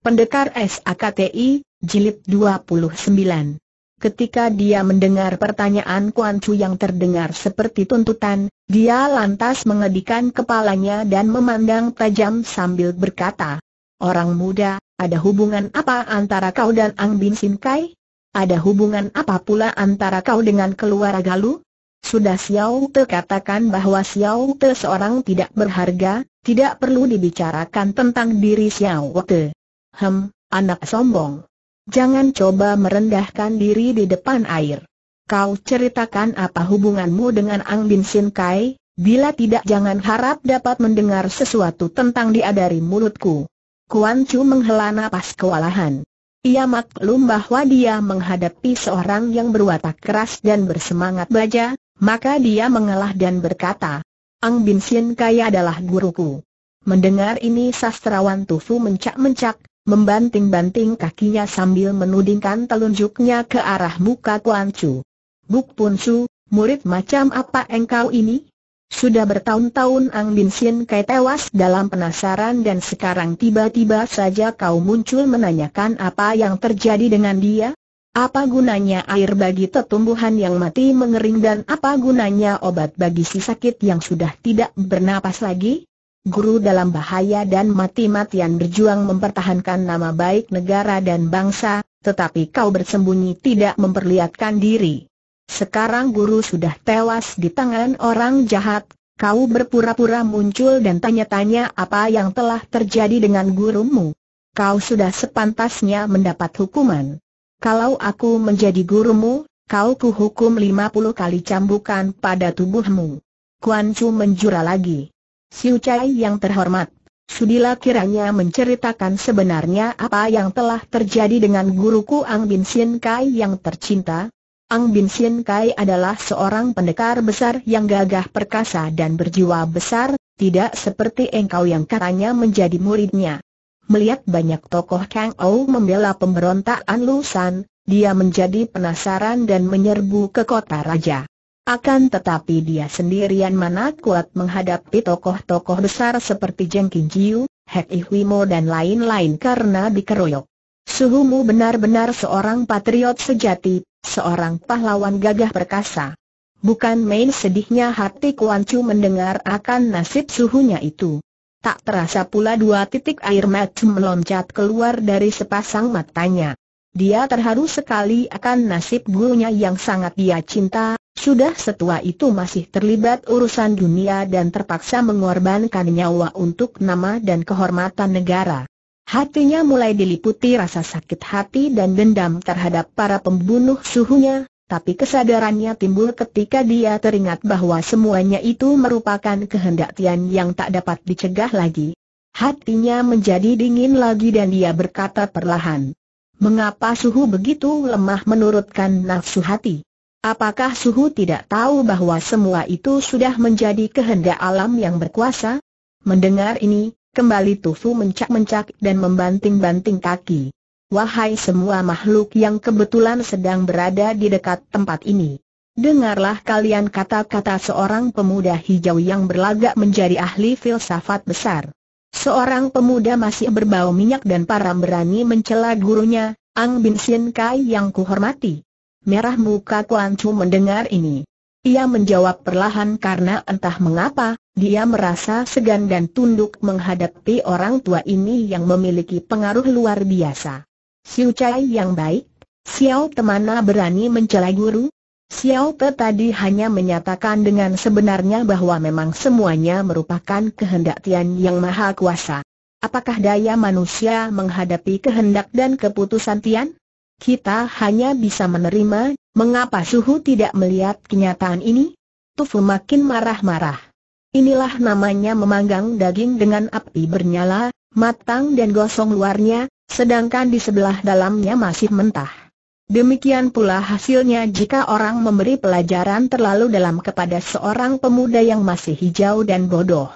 Pendekar SAKTI, Jilid 29 Ketika dia mendengar pertanyaan Kuan Chu yang terdengar seperti tuntutan, dia lantas mengedikan kepalanya dan memandang tajam sambil berkata, Orang muda, ada hubungan apa antara kau dan Ang Bin Sin Kai? Ada hubungan apa pula antara kau dengan keluarga Galu? Sudah Xiao Te katakan bahwa Xiao Te seorang tidak berharga, tidak perlu dibicarakan tentang diri Xiao Te. Hem, anak sombong. Jangan coba merendahkan diri di depan air. Kau ceritakan apa hubunganmu dengan Ang Bin Sin Kai, bila tidak jangan harap dapat mendengar sesuatu tentang dia dari mulutku. Kuan Chu menghela nafas kewalahan. Ia maklum bahwa dia menghadapi seorang yang berwatak keras dan bersemangat baja, maka dia mengalah dan berkata, Ang Bin Sin Kai adalah guruku. Mendengar ini sastrawan Tufu mencak-mencak, Membanting-banting kakinya sambil menudingkan telunjuknya ke arah muka Kuan Chu. Buk Pun Su, murid macam apa engkau ini? Sudah bertahun-tahun Ang Bin Sin Kai tewas dalam penasaran dan sekarang tiba-tiba saja kau muncul menanyakan apa yang terjadi dengan dia? Apa gunanya air bagi tetumbuhan yang mati mengering dan apa gunanya obat bagi si sakit yang sudah tidak bernapas lagi? guru dalam bahaya dan mati-matian berjuang mempertahankan nama baik negara dan bangsa, tetapi kau bersembunyi tidak memperlihatkan diri. Sekarang guru sudah tewas di tangan orang jahat, kau berpura-pura muncul dan tanya-tanya apa yang telah terjadi dengan gurumu. Kau sudah sepantasnya mendapat hukuman. Kalau aku menjadi gurumu, kau kuhukum 50 kali cambukan pada tubuhmu. Kuan Chu menjura lagi. Siu Chai yang terhormat, sudilah kiranya menceritakan sebenarnya apa yang telah terjadi dengan guruku Ang Bin Sin Kai yang tercinta. Ang Bin Sin Kai adalah seorang pendekar besar yang gagah perkasa dan berjiwa besar, tidak seperti engkau yang katanya menjadi muridnya. Melihat banyak tokoh Kang Ou membela pemberontakan Lusan, dia menjadi penasaran dan menyerbu ke kota raja. Akan tetapi dia sendirian mana kuat menghadapi tokoh-tokoh besar seperti Jeng King Jiu, Hek Ihwimo dan lain-lain karena dikeroyok. Suhumu benar-benar seorang patriot sejati, seorang pahlawan gagah perkasa. Bukan main sedihnya hati Kuan Chu mendengar akan nasib suhunya itu. Tak terasa pula dua titik air mata meloncat keluar dari sepasang matanya. Dia terharu sekali akan nasib gurunya yang sangat dia cinta, sudah setua itu masih terlibat urusan dunia dan terpaksa mengorbankan nyawa untuk nama dan kehormatan negara. Hatinya mulai diliputi rasa sakit hati dan dendam terhadap para pembunuh suhunya, tapi kesadarannya timbul ketika dia teringat bahwa semuanya itu merupakan kehendak Tian yang tak dapat dicegah lagi. Hatinya menjadi dingin lagi dan dia berkata perlahan, Mengapa suhu begitu lemah menurutkan nafsu hati? Apakah Suhu tidak tahu bahwa semua itu sudah menjadi kehendak alam yang berkuasa? Mendengar ini, kembali Tufu mencak-mencak dan membanting-banting kaki. Wahai semua makhluk yang kebetulan sedang berada di dekat tempat ini. Dengarlah kalian kata-kata seorang pemuda hijau yang berlagak menjadi ahli filsafat besar. Seorang pemuda masih berbau minyak dan param berani mencela gurunya, Ang Bin Sien Kai yang kuhormati. Merah muka Kuan Chu mendengar ini. Ia menjawab perlahan karena entah mengapa, dia merasa segan dan tunduk menghadapi orang tua ini yang memiliki pengaruh luar biasa. Siu Chai yang baik, Xiao Temana berani mencela guru? Xiao Te tadi hanya menyatakan dengan sebenarnya bahwa memang semuanya merupakan kehendak Tian yang maha kuasa. Apakah daya manusia menghadapi kehendak dan keputusan Tian? Kita hanya bisa menerima, mengapa Suhu tidak melihat kenyataan ini? Tufu makin marah-marah. Inilah namanya memanggang daging dengan api bernyala, matang dan gosong luarnya, sedangkan di sebelah dalamnya masih mentah. Demikian pula hasilnya jika orang memberi pelajaran terlalu dalam kepada seorang pemuda yang masih hijau dan bodoh.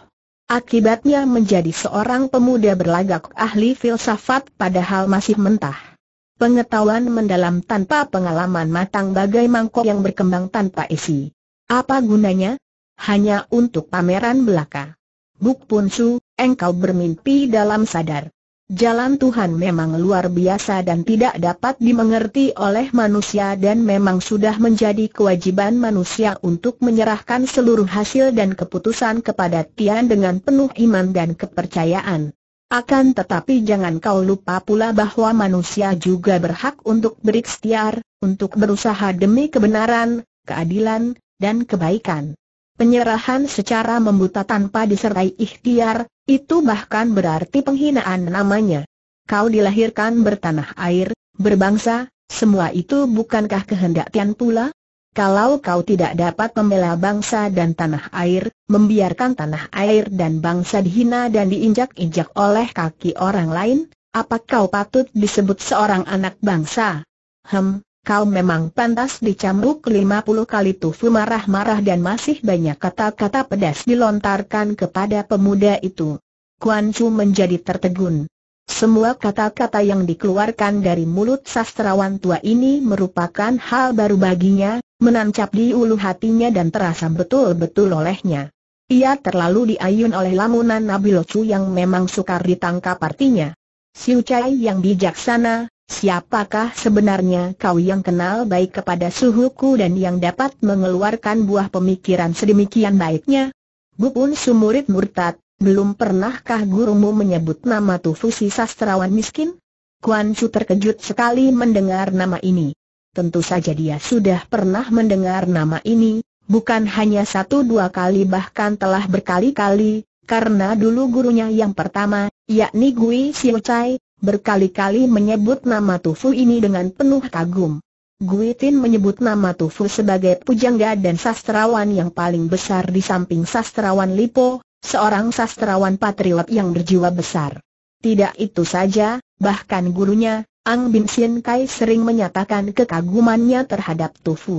Akibatnya menjadi seorang pemuda berlagak ahli filsafat padahal masih mentah. Pengetahuan mendalam tanpa pengalaman matang bagai mangkok yang berkembang tanpa isi. Apa gunanya? Hanya untuk pameran belaka. Buk Pun Su, engkau bermimpi dalam sadar. Jalan Tuhan memang luar biasa dan tidak dapat dimengerti oleh manusia dan memang sudah menjadi kewajiban manusia untuk menyerahkan seluruh hasil dan keputusan kepada Tian dengan penuh iman dan kepercayaan. Akan tetapi jangan kau lupa pula bahwa manusia juga berhak untuk berikhtiar, untuk berusaha demi kebenaran, keadilan, dan kebaikan. Penyerahan secara membuta tanpa disertai ikhtiar, itu bahkan berarti penghinaan namanya. Kau dilahirkan bertanah air, berbangsa, semua itu bukankah kehendak Tian pula? Kalau kau tidak dapat membela bangsa dan tanah air, membiarkan tanah air dan bangsa dihina dan diinjak-injak oleh kaki orang lain, apa kau patut disebut seorang anak bangsa? Hem, kau memang pantas dicambuk 50 kali Tufu marah-marah dan masih banyak kata-kata pedas dilontarkan kepada pemuda itu. Kuan Chu menjadi tertegun. Semua kata-kata yang dikeluarkan dari mulut sastrawan tua ini merupakan hal baru baginya, menancap di ulu hatinya dan terasa betul-betul olehnya. Ia terlalu diayun oleh lamunan Nabi Locu yang memang sukar ditangkap artinya. Siu Chai yang bijaksana, siapakah sebenarnya kau yang kenal baik kepada suhuku dan yang dapat mengeluarkan buah pemikiran sedemikian baiknya? Bupun sumurit murtad, belum pernahkah gurumu menyebut nama Tufusi sastrawan miskin? Kuan Chu terkejut sekali mendengar nama ini. Tentu saja dia sudah pernah mendengar nama ini, bukan hanya satu dua kali bahkan telah berkali-kali, karena dulu gurunya yang pertama, yakni Gui Xiu Chai, berkali-kali menyebut nama Tufu ini dengan penuh kagum. Gui Tin menyebut nama Tufu sebagai pujangga dan sastrawan yang paling besar di samping sastrawan Lipo, seorang sastrawan patriot yang berjiwa besar. Tidak itu saja, bahkan gurunya, Ang Bin Sien Kai sering menyatakan kekagumannya terhadap Tu Fu.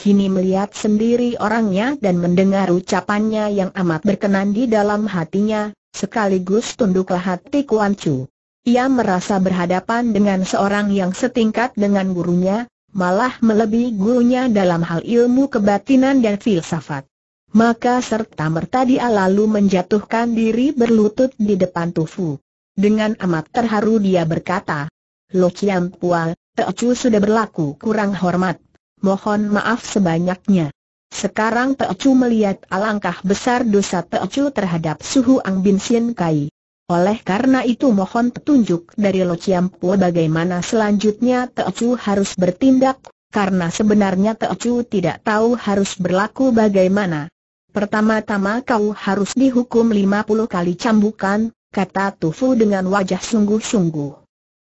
Kini melihat sendiri orangnya dan mendengar ucapannya yang amat berkenan di dalam hatinya, sekaligus tunduklah hati Kuan Chu. Ia merasa berhadapan dengan seorang yang setingkat dengan gurunya, malah melebihi gurunya dalam hal ilmu kebatinan dan filsafat maka serta-merta dia lalu menjatuhkan diri berlutut di depan Tufu. Dengan amat terharu dia berkata, Lo Chiam Pual, Teocu sudah berlaku kurang hormat, mohon maaf sebanyaknya. Sekarang Teocu melihat alangkah besar dosa Teocu terhadap Suhu Ang Bin Sien Kai. Oleh karena itu mohon petunjuk dari Lo Chiam Pual bagaimana selanjutnya Teocu harus bertindak, karena sebenarnya Teocu tidak tahu harus berlaku bagaimana. Pertama-tama kau harus dihukum 50 kali cambukan, kata Tufu dengan wajah sungguh-sungguh.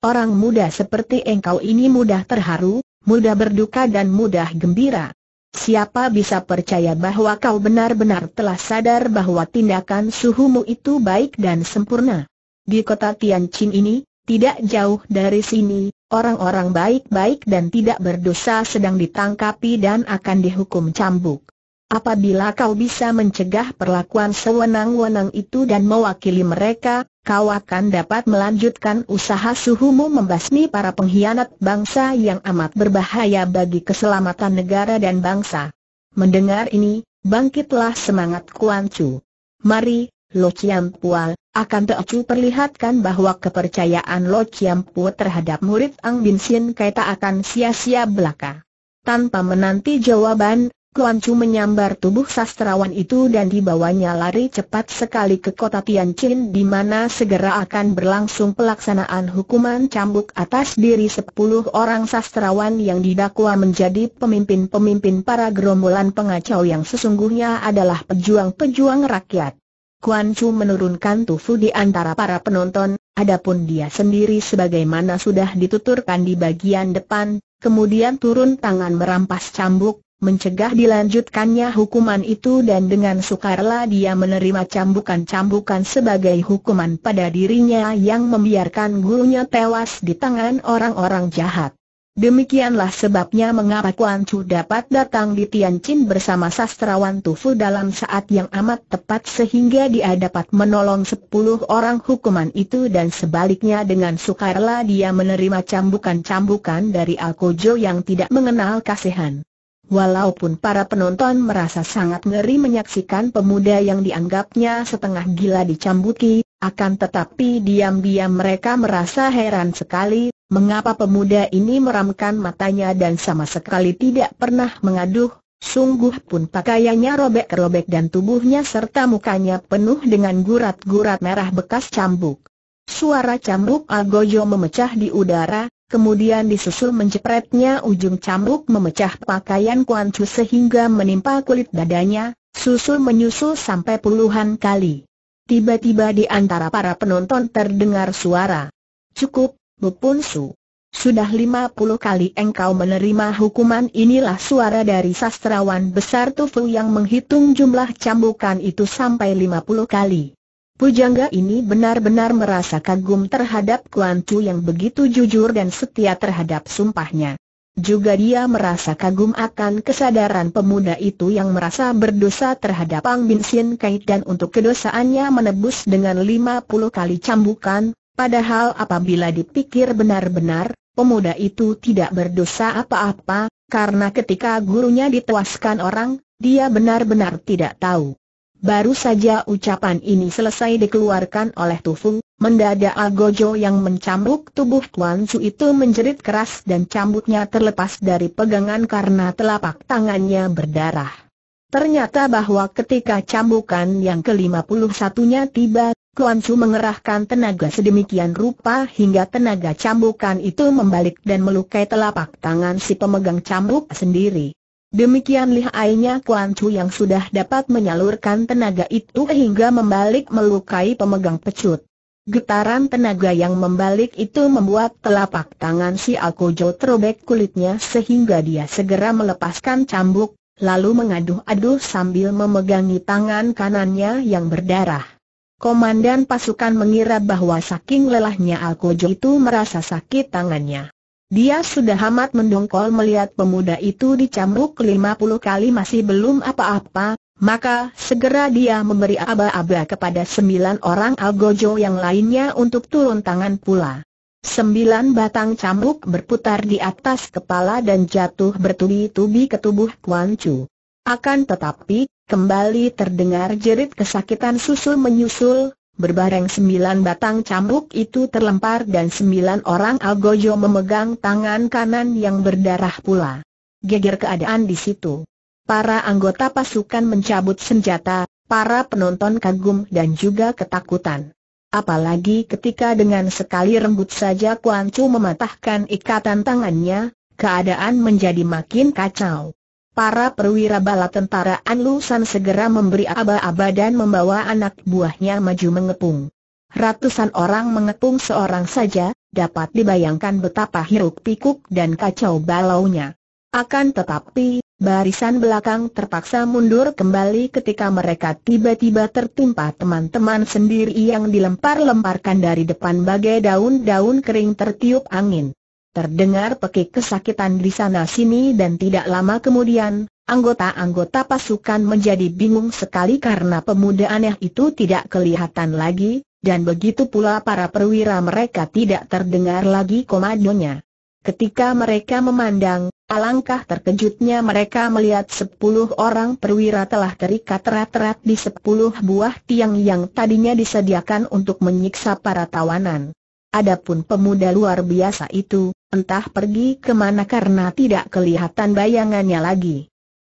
Orang muda seperti engkau ini mudah terharu, mudah berduka dan mudah gembira. Siapa bisa percaya bahwa kau benar-benar telah sadar bahwa tindakan suhumu itu baik dan sempurna? Di kota Tianjin ini, tidak jauh dari sini, orang-orang baik-baik dan tidak berdosa sedang ditangkapi dan akan dihukum cambuk. Apabila kau bisa mencegah perlakuan sewenang-wenang itu dan mewakili mereka, kau akan dapat melanjutkan usaha suhumu membasmi para pengkhianat bangsa yang amat berbahaya bagi keselamatan negara dan bangsa. Mendengar ini, bangkitlah semangat Kuan Chu. Mari, Lo Chiam Pual, akan Chu perlihatkan bahwa kepercayaan Lo Chiam terhadap murid Ang Bin Sin Kaita akan sia-sia belaka. Tanpa menanti jawaban, Kuan Chu menyambar tubuh sastrawan itu dan dibawanya lari cepat sekali ke kota Tianjin di mana segera akan berlangsung pelaksanaan hukuman cambuk atas diri sepuluh orang sastrawan yang didakwa menjadi pemimpin-pemimpin para gerombolan pengacau yang sesungguhnya adalah pejuang-pejuang rakyat. Kuan Chu menurunkan tufu di antara para penonton, adapun dia sendiri sebagaimana sudah dituturkan di bagian depan, kemudian turun tangan merampas cambuk mencegah dilanjutkannya hukuman itu dan dengan sukarela dia menerima cambukan-cambukan sebagai hukuman pada dirinya yang membiarkan gurunya tewas di tangan orang-orang jahat. Demikianlah sebabnya mengapa Kuan Chu dapat datang di Tianjin bersama sastrawan Tufu dalam saat yang amat tepat sehingga dia dapat menolong sepuluh orang hukuman itu dan sebaliknya dengan sukarela dia menerima cambukan-cambukan dari Alkojo yang tidak mengenal kasihan. Walaupun para penonton merasa sangat ngeri menyaksikan pemuda yang dianggapnya setengah gila dicambuki, akan tetapi diam-diam mereka merasa heran sekali, mengapa pemuda ini meramkan matanya dan sama sekali tidak pernah mengaduh, sungguh pun pakaiannya robek-robek dan tubuhnya serta mukanya penuh dengan gurat-gurat merah bekas cambuk. Suara cambuk Algojo memecah di udara, kemudian disusul mencepretnya ujung cambuk memecah pakaian Kuan Chu sehingga menimpa kulit dadanya, susul menyusul sampai puluhan kali. Tiba-tiba di antara para penonton terdengar suara. Cukup, Bu Pun Su. Sudah lima puluh kali engkau menerima hukuman inilah suara dari sastrawan besar Tufu yang menghitung jumlah cambukan itu sampai lima puluh kali. Pujangga ini benar-benar merasa kagum terhadap Kuan Chu yang begitu jujur dan setia terhadap sumpahnya. Juga dia merasa kagum akan kesadaran pemuda itu yang merasa berdosa terhadap Ang Bin Sin Kai dan untuk kedosaannya menebus dengan 50 kali cambukan, padahal apabila dipikir benar-benar, pemuda itu tidak berdosa apa-apa, karena ketika gurunya ditewaskan orang, dia benar-benar tidak tahu. Baru saja ucapan ini selesai dikeluarkan oleh Tufung, mendadak Agojo yang mencambuk tubuh Tuan Su itu menjerit keras dan cambuknya terlepas dari pegangan karena telapak tangannya berdarah. Ternyata bahwa ketika cambukan yang ke-51-nya tiba, Tuan Su mengerahkan tenaga sedemikian rupa hingga tenaga cambukan itu membalik dan melukai telapak tangan si pemegang cambuk sendiri. Demikian lihainya Kuan Chu yang sudah dapat menyalurkan tenaga itu hingga membalik melukai pemegang pecut. Getaran tenaga yang membalik itu membuat telapak tangan si Alkojo terobek kulitnya sehingga dia segera melepaskan cambuk, lalu mengaduh-aduh sambil memegangi tangan kanannya yang berdarah. Komandan pasukan mengira bahwa saking lelahnya Alkojo itu merasa sakit tangannya. Dia sudah amat mendongkol melihat pemuda itu dicambuk puluh kali masih belum apa-apa, maka segera dia memberi aba-aba kepada sembilan orang algojo yang lainnya untuk turun tangan pula. Sembilan batang cambuk berputar di atas kepala dan jatuh bertubi-tubi ke tubuh Kuan Chu. Akan tetapi, kembali terdengar jerit kesakitan susul menyusul, Berbareng sembilan batang cambuk itu terlempar dan sembilan orang Algojo memegang tangan kanan yang berdarah pula. Geger keadaan di situ. Para anggota pasukan mencabut senjata, para penonton kagum dan juga ketakutan. Apalagi ketika dengan sekali rembut saja Kuan Chu mematahkan ikatan tangannya, keadaan menjadi makin kacau. Para perwira bala tentara Anlu segera memberi aba-aba dan membawa anak buahnya maju mengepung. Ratusan orang mengepung seorang saja, dapat dibayangkan betapa hiruk pikuk dan kacau balaunya. Akan tetapi, barisan belakang terpaksa mundur kembali ketika mereka tiba-tiba tertimpa teman-teman sendiri yang dilempar-lemparkan dari depan bagai daun-daun kering tertiup angin. Terdengar pekik kesakitan di sana-sini dan tidak lama kemudian, anggota-anggota pasukan menjadi bingung sekali karena pemuda aneh itu tidak kelihatan lagi, dan begitu pula para perwira mereka tidak terdengar lagi komandonya. Ketika mereka memandang, alangkah terkejutnya mereka melihat sepuluh orang perwira telah terikat rat-rat di sepuluh buah tiang yang tadinya disediakan untuk menyiksa para tawanan. Adapun pemuda luar biasa itu, entah pergi kemana karena tidak kelihatan bayangannya lagi.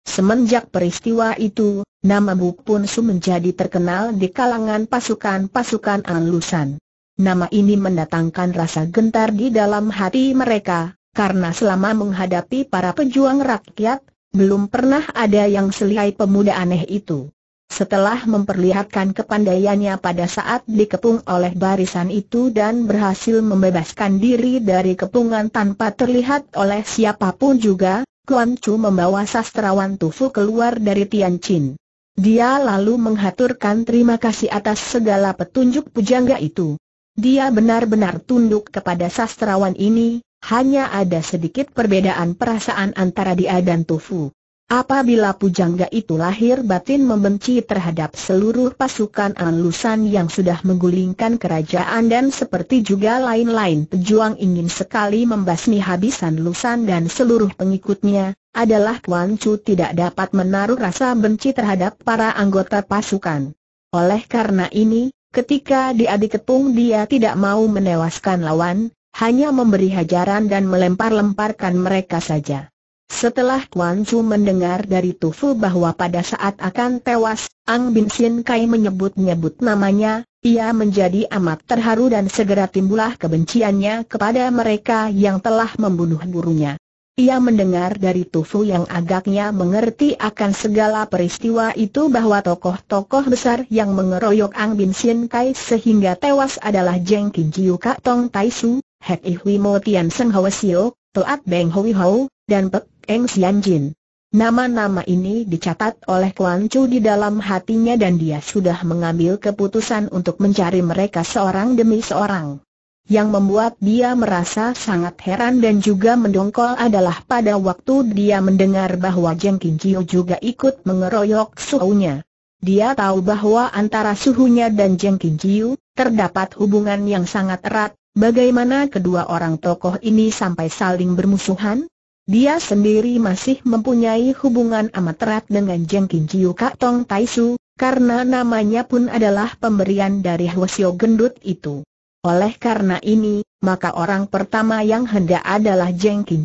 Semenjak peristiwa itu, nama Bu Pun Su menjadi terkenal di kalangan pasukan-pasukan Anglusan. Nama ini mendatangkan rasa gentar di dalam hati mereka, karena selama menghadapi para pejuang rakyat, belum pernah ada yang selihai pemuda aneh itu. Setelah memperlihatkan kepandaiannya pada saat dikepung oleh barisan itu dan berhasil membebaskan diri dari kepungan tanpa terlihat oleh siapapun juga, Kuan Chu membawa sastrawan Tufu keluar dari Tianjin. Dia lalu menghaturkan terima kasih atas segala petunjuk pujangga itu. Dia benar-benar tunduk kepada sastrawan ini, hanya ada sedikit perbedaan perasaan antara dia dan Tufu. Apabila pujangga itu lahir batin membenci terhadap seluruh pasukan Anlusan yang sudah menggulingkan kerajaan dan seperti juga lain-lain pejuang ingin sekali membasmi habisan Lusan dan seluruh pengikutnya, adalah Kuan Chu tidak dapat menaruh rasa benci terhadap para anggota pasukan. Oleh karena ini, ketika dia ketung dia tidak mau menewaskan lawan, hanya memberi hajaran dan melempar-lemparkan mereka saja. Setelah Kuan Chu mendengar dari Tufu bahwa pada saat akan tewas, Ang Bin Sin Kai menyebut-nyebut namanya, ia menjadi amat terharu dan segera timbullah kebenciannya kepada mereka yang telah membunuh gurunya. Ia mendengar dari Tufu yang agaknya mengerti akan segala peristiwa itu bahwa tokoh-tokoh besar yang mengeroyok Ang Bin Sin Kai sehingga tewas adalah Jeng Ki Jiu Kak Tong Tai Su, Hek Ihwi Mo Tian Seng Hwa Sio, Toat Beng Hui Hau, dan Pek Eng Sian Jin. Nama-nama ini dicatat oleh Kuan Chu di dalam hatinya dan dia sudah mengambil keputusan untuk mencari mereka seorang demi seorang. Yang membuat dia merasa sangat heran dan juga mendongkol adalah pada waktu dia mendengar bahwa Jeng Jiu juga ikut mengeroyok suhunya. Dia tahu bahwa antara suhunya dan Jeng Jiu, terdapat hubungan yang sangat erat, bagaimana kedua orang tokoh ini sampai saling bermusuhan? Dia sendiri masih mempunyai hubungan amat erat dengan Jeng Kin Kak Tong Tai Su, karena namanya pun adalah pemberian dari Hwasyo Gendut itu. Oleh karena ini, maka orang pertama yang hendak adalah Jeng Kin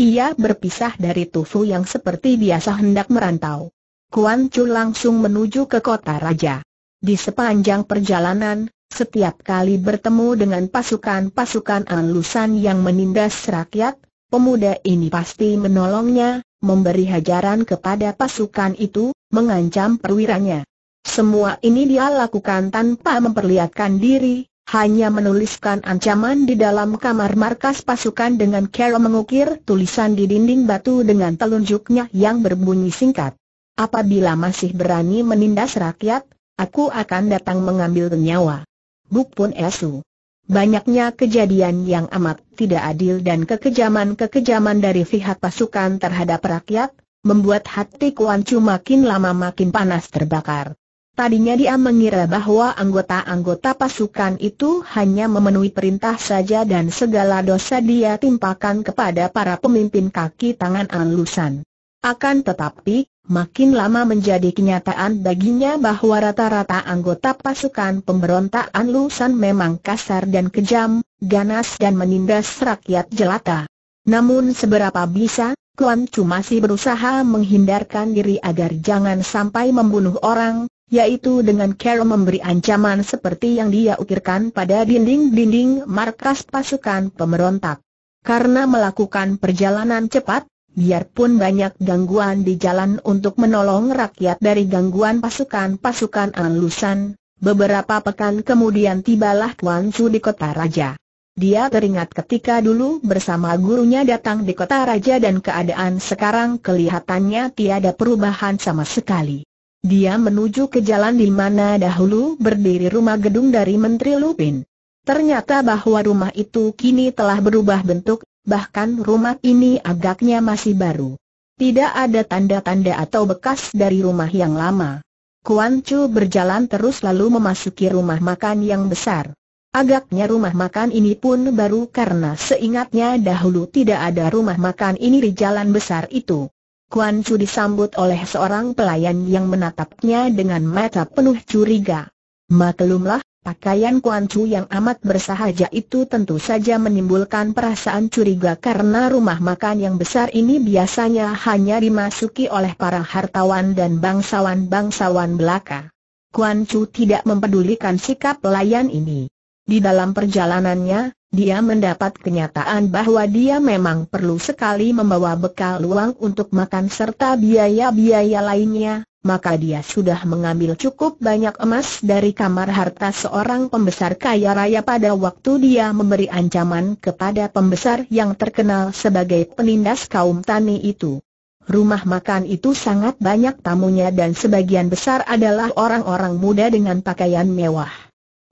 Ia berpisah dari Tufu yang seperti biasa hendak merantau. Kuan Chu langsung menuju ke kota raja. Di sepanjang perjalanan, setiap kali bertemu dengan pasukan-pasukan alusan yang menindas rakyat, Pemuda ini pasti menolongnya, memberi hajaran kepada pasukan itu, mengancam perwiranya. Semua ini dia lakukan tanpa memperlihatkan diri, hanya menuliskan ancaman di dalam kamar markas pasukan dengan cara mengukir tulisan di dinding batu dengan telunjuknya yang berbunyi singkat. Apabila masih berani menindas rakyat, aku akan datang mengambil nyawa. Buk pun esu. Banyaknya kejadian yang amat tidak adil dan kekejaman-kekejaman dari pihak pasukan terhadap rakyat, membuat hati Kuan Chu makin lama makin panas terbakar. Tadinya dia mengira bahwa anggota-anggota pasukan itu hanya memenuhi perintah saja dan segala dosa dia timpakan kepada para pemimpin kaki tangan alusan. Akan tetapi, Makin lama menjadi kenyataan baginya bahwa rata-rata anggota pasukan pemberontak San memang kasar dan kejam, ganas dan menindas rakyat jelata. Namun seberapa bisa, Kuan Chu masih berusaha menghindarkan diri agar jangan sampai membunuh orang, yaitu dengan cara memberi ancaman seperti yang dia ukirkan pada dinding-dinding markas pasukan pemberontak. Karena melakukan perjalanan cepat, Biarpun banyak gangguan di jalan untuk menolong rakyat dari gangguan pasukan-pasukan Anlusan, beberapa pekan kemudian tibalah Kuan Su di kota raja. Dia teringat ketika dulu bersama gurunya datang di kota raja dan keadaan sekarang kelihatannya tiada perubahan sama sekali. Dia menuju ke jalan di mana dahulu berdiri rumah gedung dari Menteri Lupin. Ternyata bahwa rumah itu kini telah berubah bentuk, bahkan rumah ini agaknya masih baru. Tidak ada tanda-tanda atau bekas dari rumah yang lama. Kuan Chu berjalan terus lalu memasuki rumah makan yang besar. Agaknya rumah makan ini pun baru karena seingatnya dahulu tidak ada rumah makan ini di jalan besar itu. Kuan Chu disambut oleh seorang pelayan yang menatapnya dengan mata penuh curiga. Maklumlah, Pakaian Kuan Chu yang amat bersahaja itu tentu saja menimbulkan perasaan curiga karena rumah makan yang besar ini biasanya hanya dimasuki oleh para hartawan dan bangsawan-bangsawan belaka. Kuan Chu tidak mempedulikan sikap pelayan ini. Di dalam perjalanannya, dia mendapat kenyataan bahwa dia memang perlu sekali membawa bekal luang untuk makan serta biaya-biaya lainnya, maka dia sudah mengambil cukup banyak emas dari kamar harta seorang pembesar kaya raya pada waktu dia memberi ancaman kepada pembesar yang terkenal sebagai penindas kaum tani itu. Rumah makan itu sangat banyak tamunya dan sebagian besar adalah orang-orang muda dengan pakaian mewah.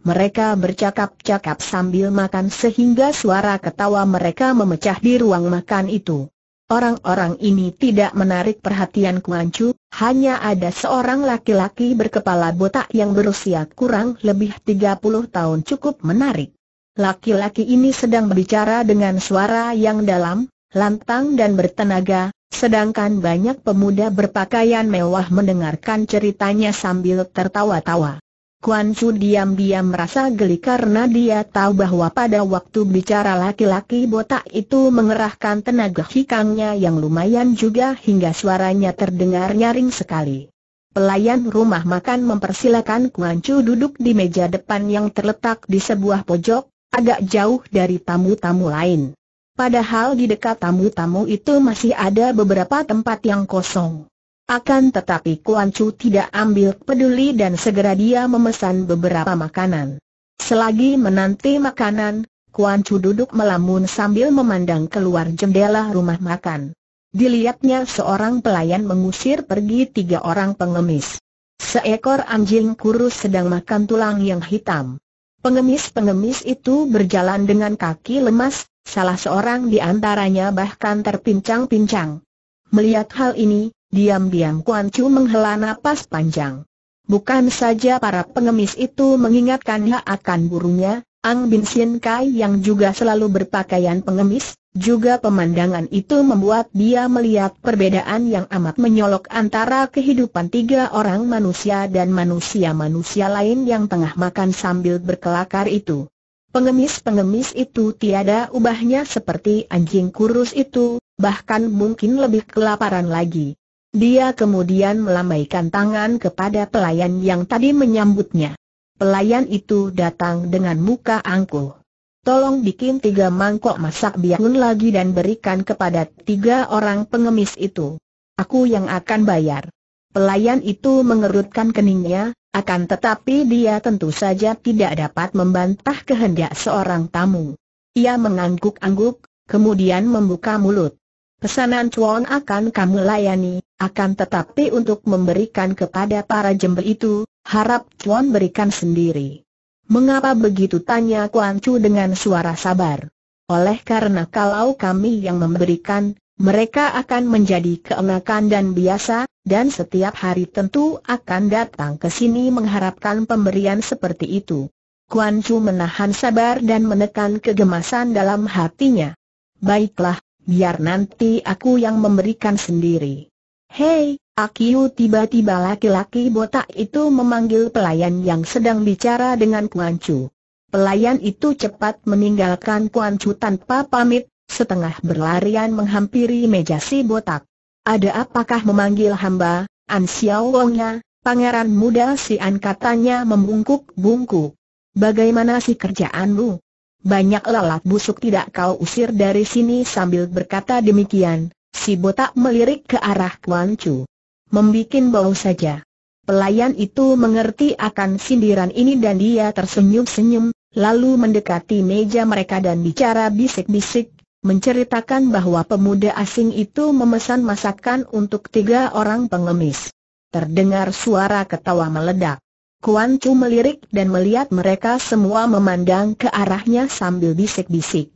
Mereka bercakap-cakap sambil makan sehingga suara ketawa mereka memecah di ruang makan itu. Orang-orang ini tidak menarik perhatian Kuan Chu, hanya ada seorang laki-laki berkepala botak yang berusia kurang lebih 30 tahun cukup menarik. Laki-laki ini sedang berbicara dengan suara yang dalam, lantang dan bertenaga, sedangkan banyak pemuda berpakaian mewah mendengarkan ceritanya sambil tertawa-tawa. Kuan Chu diam-diam merasa geli karena dia tahu bahwa pada waktu bicara laki-laki botak itu mengerahkan tenaga hikangnya yang lumayan juga hingga suaranya terdengar nyaring sekali. Pelayan rumah makan mempersilakan Kuan Chu duduk di meja depan yang terletak di sebuah pojok, agak jauh dari tamu-tamu lain. Padahal di dekat tamu-tamu itu masih ada beberapa tempat yang kosong. Akan tetapi Kuan Chu tidak ambil peduli dan segera dia memesan beberapa makanan. Selagi menanti makanan, Kuan Chu duduk melamun sambil memandang keluar jendela rumah makan. Dilihatnya seorang pelayan mengusir pergi tiga orang pengemis. Seekor anjing kurus sedang makan tulang yang hitam. Pengemis-pengemis itu berjalan dengan kaki lemas, salah seorang di antaranya bahkan terpincang-pincang. Melihat hal ini, Diam-diam Kuan Chu menghela napas panjang. Bukan saja para pengemis itu mengingatkannya akan burungnya, Ang Bin Sien Kai yang juga selalu berpakaian pengemis, juga pemandangan itu membuat dia melihat perbedaan yang amat menyolok antara kehidupan tiga orang manusia dan manusia-manusia lain yang tengah makan sambil berkelakar itu. Pengemis-pengemis itu tiada ubahnya seperti anjing kurus itu, bahkan mungkin lebih kelaparan lagi. Dia kemudian melambaikan tangan kepada pelayan yang tadi menyambutnya. Pelayan itu datang dengan muka angkuh. Tolong bikin tiga mangkok masak biangun lagi dan berikan kepada tiga orang pengemis itu. Aku yang akan bayar. Pelayan itu mengerutkan keningnya, akan tetapi dia tentu saja tidak dapat membantah kehendak seorang tamu. Ia mengangguk-angguk, kemudian membuka mulut. Pesanan Chuan akan kamu layani, akan tetapi untuk memberikan kepada para jember itu, harap Chuan berikan sendiri. Mengapa begitu tanya Kuan Chu dengan suara sabar? Oleh karena kalau kami yang memberikan, mereka akan menjadi keenakan dan biasa, dan setiap hari tentu akan datang ke sini mengharapkan pemberian seperti itu. Kuan Chu menahan sabar dan menekan kegemasan dalam hatinya. Baiklah, biar nanti aku yang memberikan sendiri. Hei, Akiu tiba-tiba laki-laki botak itu memanggil pelayan yang sedang bicara dengan Kuan Chu. Pelayan itu cepat meninggalkan Kuan Chu tanpa pamit, setengah berlarian menghampiri meja si botak. Ada apakah memanggil hamba, An Xiao Wongnya, pangeran muda si An katanya membungkuk-bungkuk. Bagaimana si kerjaanmu? banyak lalat busuk tidak kau usir dari sini sambil berkata demikian, si botak melirik ke arah Kuan Chu. Membikin bau saja. Pelayan itu mengerti akan sindiran ini dan dia tersenyum-senyum, lalu mendekati meja mereka dan bicara bisik-bisik, menceritakan bahwa pemuda asing itu memesan masakan untuk tiga orang pengemis. Terdengar suara ketawa meledak. Kuan Chu melirik dan melihat mereka semua memandang ke arahnya sambil bisik-bisik.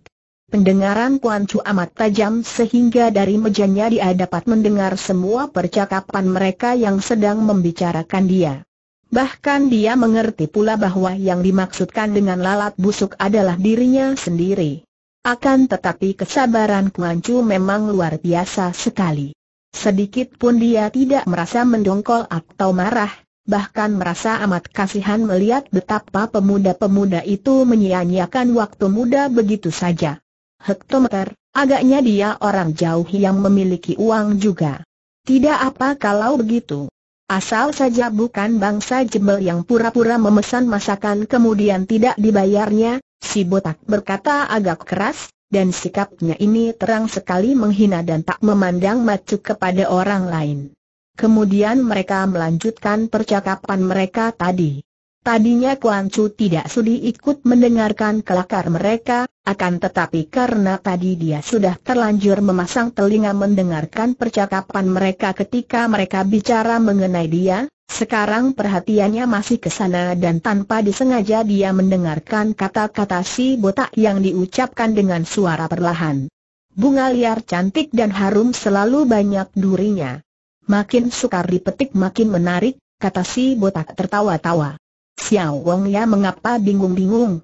Pendengaran Kuan Chu amat tajam sehingga dari mejanya dia dapat mendengar semua percakapan mereka yang sedang membicarakan dia. Bahkan dia mengerti pula bahwa yang dimaksudkan dengan lalat busuk adalah dirinya sendiri. Akan tetapi kesabaran Kuan Chu memang luar biasa sekali. Sedikit pun dia tidak merasa mendongkol atau marah, bahkan merasa amat kasihan melihat betapa pemuda-pemuda itu menyia-nyiakan waktu muda begitu saja. Hektometer, agaknya dia orang jauh yang memiliki uang juga. Tidak apa kalau begitu. Asal saja bukan bangsa jebel yang pura-pura memesan masakan kemudian tidak dibayarnya, si botak berkata agak keras, dan sikapnya ini terang sekali menghina dan tak memandang macu kepada orang lain. Kemudian mereka melanjutkan percakapan mereka tadi. Tadinya Kuan Chu tidak sudi ikut mendengarkan kelakar mereka, akan tetapi karena tadi dia sudah terlanjur memasang telinga mendengarkan percakapan mereka ketika mereka bicara mengenai dia, sekarang perhatiannya masih ke sana dan tanpa disengaja dia mendengarkan kata-kata si botak yang diucapkan dengan suara perlahan. Bunga liar cantik dan harum selalu banyak durinya. Makin sukar dipetik makin menarik, kata si botak tertawa-tawa. Xiao Wong ya mengapa bingung-bingung?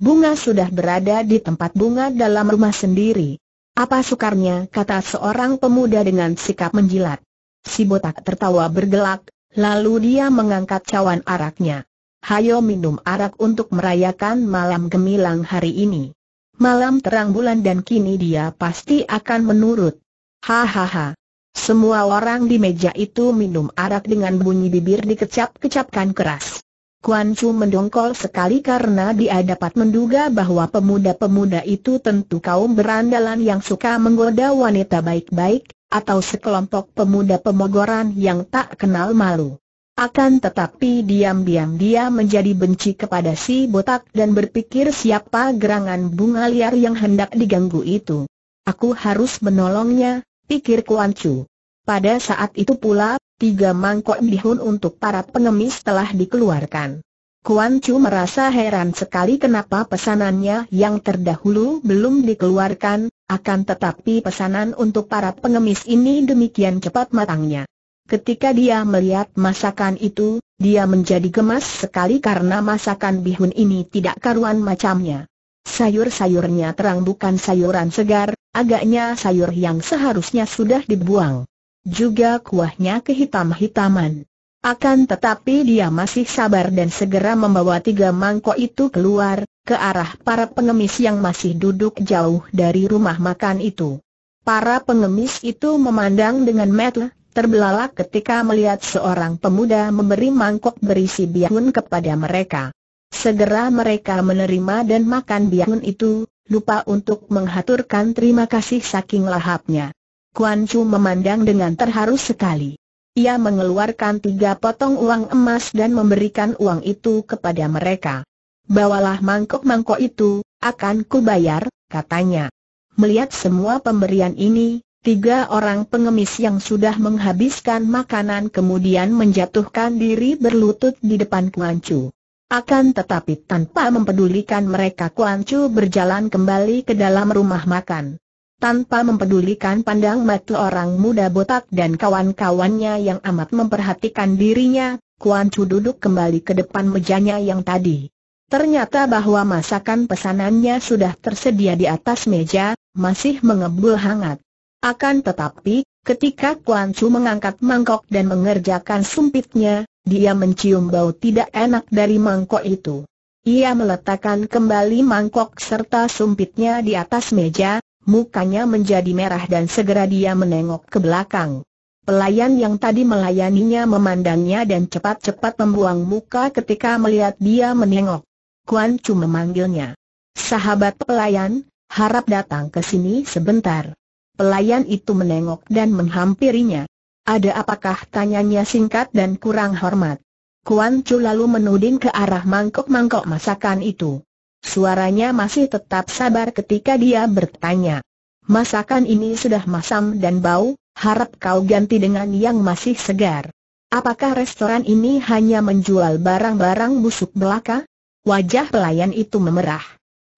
Bunga sudah berada di tempat bunga dalam rumah sendiri. Apa sukarnya, kata seorang pemuda dengan sikap menjilat. Si botak tertawa bergelak, lalu dia mengangkat cawan araknya. Hayo minum arak untuk merayakan malam gemilang hari ini. Malam terang bulan dan kini dia pasti akan menurut. Hahaha. Semua orang di meja itu minum arak dengan bunyi bibir dikecap-kecapkan keras. Kuan Chu mendongkol sekali karena dia dapat menduga bahwa pemuda-pemuda itu tentu kaum berandalan yang suka menggoda wanita baik-baik, atau sekelompok pemuda pemogoran yang tak kenal malu. Akan tetapi diam-diam dia menjadi benci kepada si botak dan berpikir siapa gerangan bunga liar yang hendak diganggu itu. Aku harus menolongnya, pikir Kuan Chu. Pada saat itu pula, tiga mangkok bihun untuk para pengemis telah dikeluarkan. Kuan Chu merasa heran sekali kenapa pesanannya yang terdahulu belum dikeluarkan, akan tetapi pesanan untuk para pengemis ini demikian cepat matangnya. Ketika dia melihat masakan itu, dia menjadi gemas sekali karena masakan bihun ini tidak karuan macamnya. Sayur-sayurnya terang bukan sayuran segar, agaknya sayur yang seharusnya sudah dibuang. Juga kuahnya kehitam-hitaman. Akan tetapi dia masih sabar dan segera membawa tiga mangkok itu keluar, ke arah para pengemis yang masih duduk jauh dari rumah makan itu. Para pengemis itu memandang dengan metel, terbelalak ketika melihat seorang pemuda memberi mangkok berisi bihun kepada mereka. Segera mereka menerima dan makan biangun itu, lupa untuk menghaturkan terima kasih saking lahapnya. Kuan Chu memandang dengan terharu sekali. Ia mengeluarkan tiga potong uang emas dan memberikan uang itu kepada mereka. Bawalah mangkok-mangkok itu, akan kubayar, katanya. Melihat semua pemberian ini, Tiga orang pengemis yang sudah menghabiskan makanan kemudian menjatuhkan diri berlutut di depan Kuan Chu. Akan tetapi tanpa mempedulikan mereka Kuan Chu berjalan kembali ke dalam rumah makan. Tanpa mempedulikan pandang mata orang muda botak dan kawan-kawannya yang amat memperhatikan dirinya, Kuan Chu duduk kembali ke depan mejanya yang tadi. Ternyata bahwa masakan pesanannya sudah tersedia di atas meja, masih mengebul hangat. Akan tetapi, ketika Kuan Chu mengangkat mangkok dan mengerjakan sumpitnya, dia mencium bau tidak enak dari mangkok itu. Ia meletakkan kembali mangkok serta sumpitnya di atas meja, mukanya menjadi merah dan segera dia menengok ke belakang. Pelayan yang tadi melayaninya memandangnya dan cepat-cepat membuang muka ketika melihat dia menengok. Kuan Chu memanggilnya. Sahabat pelayan, harap datang ke sini sebentar. Pelayan itu menengok dan menghampirinya. Ada apakah tanyanya singkat dan kurang hormat. Kuan Chu lalu menuding ke arah mangkok-mangkok masakan itu. Suaranya masih tetap sabar ketika dia bertanya. Masakan ini sudah masam dan bau, harap kau ganti dengan yang masih segar. Apakah restoran ini hanya menjual barang-barang busuk belaka? Wajah pelayan itu memerah.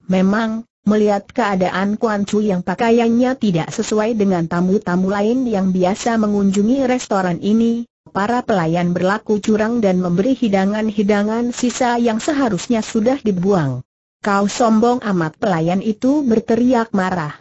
Memang, Melihat keadaan Kuan Chu yang pakaiannya tidak sesuai dengan tamu-tamu lain yang biasa mengunjungi restoran ini, para pelayan berlaku curang dan memberi hidangan-hidangan sisa yang seharusnya sudah dibuang. Kau sombong amat pelayan itu berteriak marah.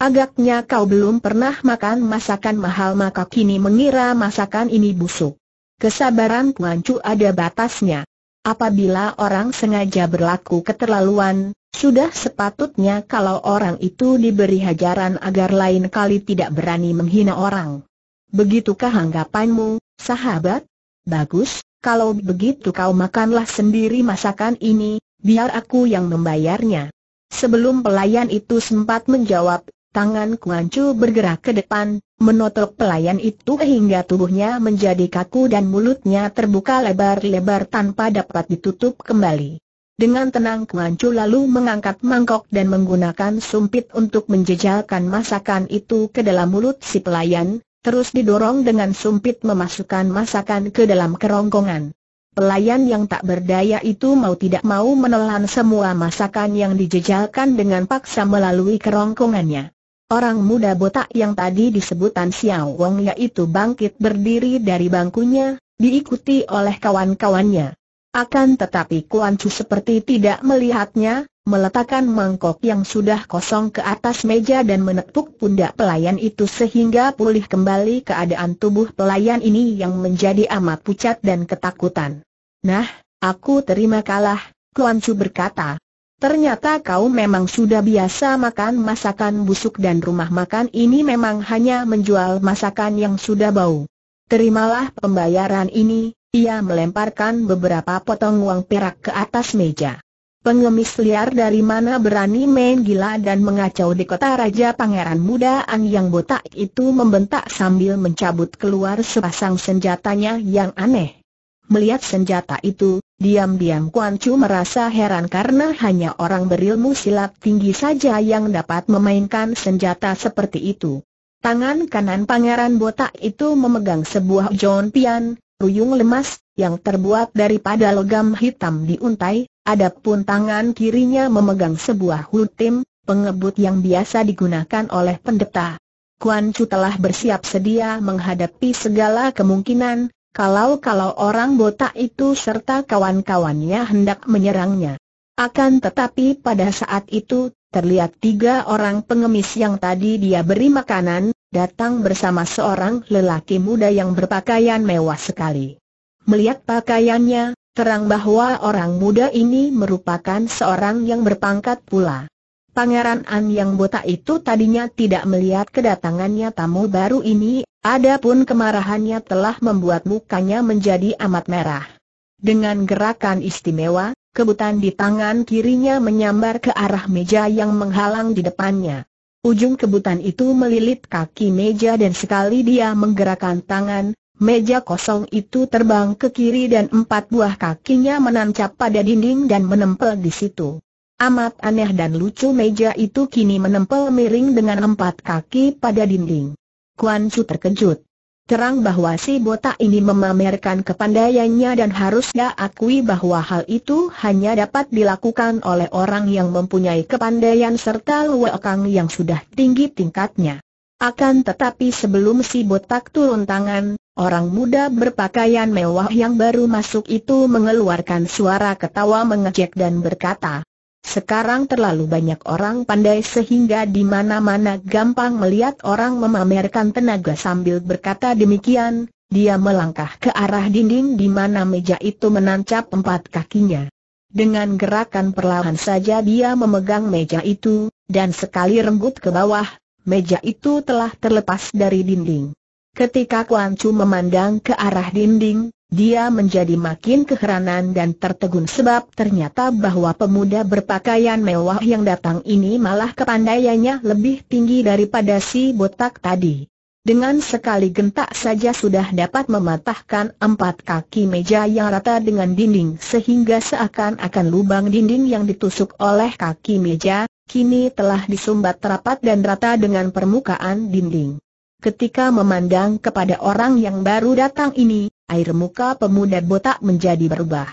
Agaknya kau belum pernah makan masakan mahal maka kini mengira masakan ini busuk. Kesabaran Kuan Chu ada batasnya. Apabila orang sengaja berlaku keterlaluan, sudah sepatutnya kalau orang itu diberi hajaran agar lain kali tidak berani menghina orang. Begitukah anggapanmu, sahabat? Bagus, kalau begitu kau makanlah sendiri masakan ini, biar aku yang membayarnya. Sebelum pelayan itu sempat menjawab, tangan Kuancu bergerak ke depan, Menotok pelayan itu hingga tubuhnya menjadi kaku dan mulutnya terbuka lebar-lebar tanpa dapat ditutup kembali. Dengan tenang Kuancu lalu mengangkat mangkok dan menggunakan sumpit untuk menjejalkan masakan itu ke dalam mulut si pelayan, terus didorong dengan sumpit memasukkan masakan ke dalam kerongkongan. Pelayan yang tak berdaya itu mau tidak mau menelan semua masakan yang dijejalkan dengan paksa melalui kerongkongannya. Orang muda botak yang tadi disebutan Xiao Wong yaitu bangkit berdiri dari bangkunya, diikuti oleh kawan-kawannya. Akan tetapi Kuan Chu seperti tidak melihatnya, meletakkan mangkok yang sudah kosong ke atas meja dan menepuk pundak pelayan itu sehingga pulih kembali keadaan tubuh pelayan ini yang menjadi amat pucat dan ketakutan. Nah, aku terima kalah, Kuan Chu berkata, Ternyata kau memang sudah biasa makan masakan busuk dan rumah makan ini memang hanya menjual masakan yang sudah bau. Terimalah pembayaran ini, ia melemparkan beberapa potong uang perak ke atas meja. Pengemis liar dari mana berani main gila dan mengacau di kota Raja Pangeran Muda An yang botak itu membentak sambil mencabut keluar sepasang senjatanya yang aneh. Melihat senjata itu, diam-diam Kuan Chu merasa heran karena hanya orang berilmu silat tinggi saja yang dapat memainkan senjata seperti itu. Tangan kanan pangeran botak itu memegang sebuah John Pian, ruyung lemas, yang terbuat daripada logam hitam diuntai, adapun tangan kirinya memegang sebuah hutim, pengebut yang biasa digunakan oleh pendeta. Kuan Chu telah bersiap sedia menghadapi segala kemungkinan, kalau-kalau orang botak itu serta kawan-kawannya hendak menyerangnya. Akan tetapi pada saat itu, terlihat tiga orang pengemis yang tadi dia beri makanan, datang bersama seorang lelaki muda yang berpakaian mewah sekali. Melihat pakaiannya, terang bahwa orang muda ini merupakan seorang yang berpangkat pula. Pangeran An yang botak itu tadinya tidak melihat kedatangannya tamu baru ini, adapun kemarahannya telah membuat mukanya menjadi amat merah. Dengan gerakan istimewa, kebutan di tangan kirinya menyambar ke arah meja yang menghalang di depannya. Ujung kebutan itu melilit kaki meja dan sekali dia menggerakkan tangan, meja kosong itu terbang ke kiri dan empat buah kakinya menancap pada dinding dan menempel di situ. Amat aneh dan lucu meja itu kini menempel miring dengan empat kaki pada dinding. Kuan Chu terkejut. Terang bahwa si botak ini memamerkan kepandaiannya dan harusnya akui bahwa hal itu hanya dapat dilakukan oleh orang yang mempunyai kepandaian serta luekang yang sudah tinggi tingkatnya. Akan tetapi sebelum si botak turun tangan, orang muda berpakaian mewah yang baru masuk itu mengeluarkan suara ketawa mengejek dan berkata, sekarang terlalu banyak orang pandai sehingga di mana-mana gampang melihat orang memamerkan tenaga sambil berkata demikian, dia melangkah ke arah dinding di mana meja itu menancap empat kakinya. Dengan gerakan perlahan saja dia memegang meja itu, dan sekali renggut ke bawah, meja itu telah terlepas dari dinding. Ketika Kuan Chu memandang ke arah dinding, dia menjadi makin keheranan dan tertegun sebab ternyata bahwa pemuda berpakaian mewah yang datang ini malah kepandaiannya lebih tinggi daripada si botak tadi. Dengan sekali gentak saja sudah dapat mematahkan empat kaki meja yang rata dengan dinding sehingga seakan-akan lubang dinding yang ditusuk oleh kaki meja, kini telah disumbat rapat dan rata dengan permukaan dinding ketika memandang kepada orang yang baru datang ini, air muka pemuda botak menjadi berubah.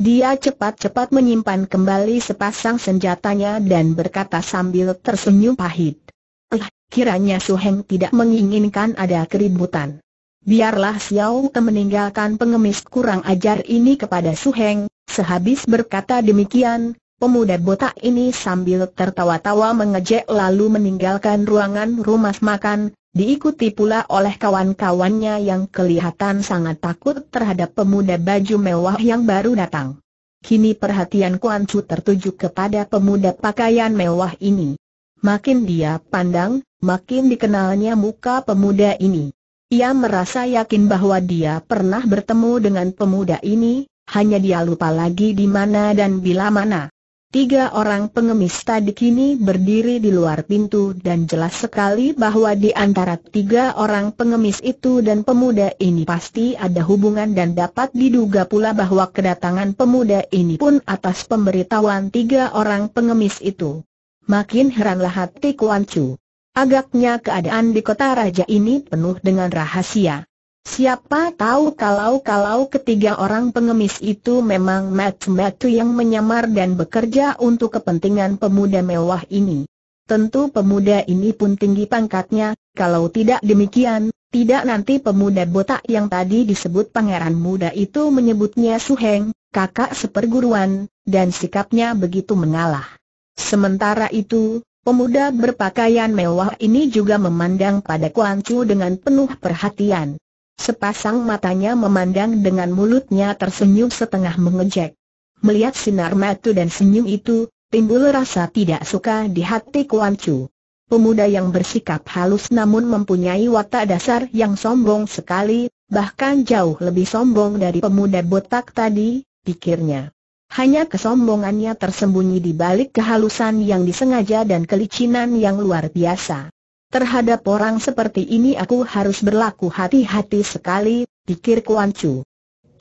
Dia cepat-cepat menyimpan kembali sepasang senjatanya dan berkata sambil tersenyum pahit. Eh, kiranya Heng tidak menginginkan ada keributan. Biarlah Xiao te meninggalkan pengemis kurang ajar ini kepada Su Heng, sehabis berkata demikian, Pemuda botak ini sambil tertawa-tawa mengejek lalu meninggalkan ruangan rumah makan, diikuti pula oleh kawan-kawannya yang kelihatan sangat takut terhadap pemuda baju mewah yang baru datang. Kini perhatian Kuan Chu tertuju kepada pemuda pakaian mewah ini. Makin dia pandang, makin dikenalnya muka pemuda ini. Ia merasa yakin bahwa dia pernah bertemu dengan pemuda ini, hanya dia lupa lagi di mana dan bila mana. Tiga orang pengemis tadi kini berdiri di luar pintu dan jelas sekali bahwa di antara tiga orang pengemis itu dan pemuda ini pasti ada hubungan dan dapat diduga pula bahwa kedatangan pemuda ini pun atas pemberitahuan tiga orang pengemis itu. Makin heranlah hati Kuan Chu. Agaknya keadaan di kota raja ini penuh dengan rahasia. Siapa tahu kalau-kalau ketiga orang pengemis itu memang matu-matu yang menyamar dan bekerja untuk kepentingan pemuda mewah ini. Tentu pemuda ini pun tinggi pangkatnya, kalau tidak demikian, tidak nanti pemuda botak yang tadi disebut pangeran muda itu menyebutnya Suheng, kakak seperguruan, dan sikapnya begitu mengalah. Sementara itu, pemuda berpakaian mewah ini juga memandang pada Kuan Chu dengan penuh perhatian. Sepasang matanya memandang dengan mulutnya tersenyum setengah mengejek. Melihat sinar matu dan senyum itu, timbul rasa tidak suka di hati Kuan Chu. Pemuda yang bersikap halus namun mempunyai watak dasar yang sombong sekali, bahkan jauh lebih sombong dari pemuda botak tadi, pikirnya. Hanya kesombongannya tersembunyi di balik kehalusan yang disengaja dan kelicinan yang luar biasa. Terhadap orang seperti ini aku harus berlaku hati-hati sekali, pikir Kuan Chu.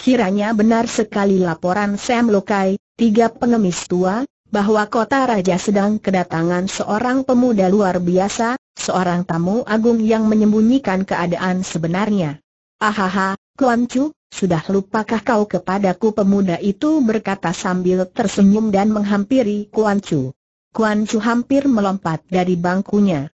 Kiranya benar sekali laporan Sam Lokai, tiga pengemis tua, bahwa kota raja sedang kedatangan seorang pemuda luar biasa, seorang tamu agung yang menyembunyikan keadaan sebenarnya. Ahaha, Kuan Chu, sudah lupakah kau kepadaku pemuda itu berkata sambil tersenyum dan menghampiri Kuan Chu. Kuan Chu hampir melompat dari bangkunya.